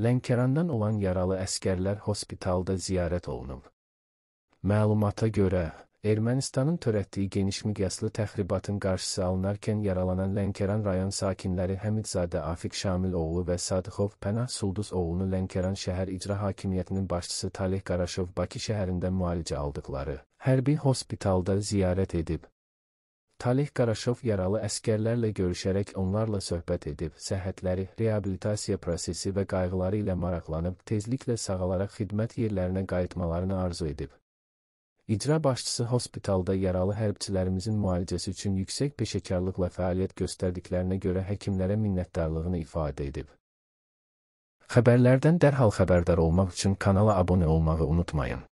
Lənkərandan olan yaralı əsgərlər hospitalda ziyarət olunub. Məlumata görə, Ermənistanın törətdiyi geniş miqyaslı təxribatın qarşısı alınarkən yaralanan Lənkəran rayon sakinləri Həmidzadə Afiq Şamil oğlu və Sadıxov Pənah Sulduz oğlunu Lənkəran şəhər icra hakimiyyətinin başçısı Talih Qaraşov Bakı şəhərində müalicə aldıqları hərbi hospitalda ziyarət edib. Talih Qaraşov yaralı əskərlərlə görüşərək onlarla söhbət edib, səhhətləri, reabilitasiya prosesi və qayğıları ilə maraqlanıb, tezliklə sağalaraq xidmət yerlərinə qayıtmalarını arzu edib. İcra başçısı hospitalda yaralı hərbçilərimizin müalicəsi üçün yüksək peşəkarlıqla fəaliyyət göstərdiklərinə görə həkimlərə minnətdarlığını ifadə edib. Xəbərlərdən dərhal xəbərdar olmaq üçün kanala abunə olmağı unutmayın.